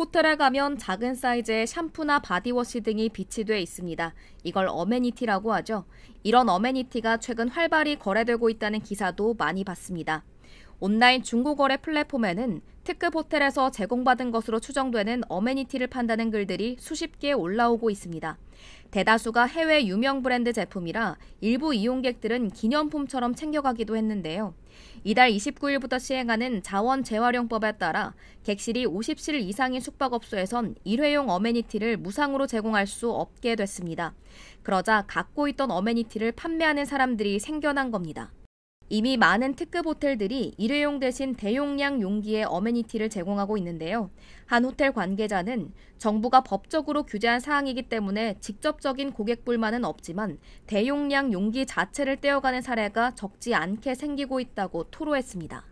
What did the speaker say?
호텔에 가면 작은 사이즈의 샴푸나 바디워시 등이 비치돼 있습니다. 이걸 어메니티라고 하죠. 이런 어메니티가 최근 활발히 거래되고 있다는 기사도 많이 봤습니다. 온라인 중고거래 플랫폼에는 특급 호텔에서 제공받은 것으로 추정되는 어메니티를 판다는 글들이 수십 개 올라오고 있습니다. 대다수가 해외 유명 브랜드 제품이라 일부 이용객들은 기념품처럼 챙겨가기도 했는데요. 이달 29일부터 시행하는 자원 재활용법에 따라 객실이 50실 이상인 숙박업소에선 일회용 어메니티를 무상으로 제공할 수 없게 됐습니다. 그러자 갖고 있던 어메니티를 판매하는 사람들이 생겨난 겁니다. 이미 많은 특급 호텔들이 일회용 대신 대용량 용기의 어메니티를 제공하고 있는데요. 한 호텔 관계자는 정부가 법적으로 규제한 사항이기 때문에 직접적인 고객 불만은 없지만 대용량 용기 자체를 떼어가는 사례가 적지 않게 생기고 있다고 토로했습니다.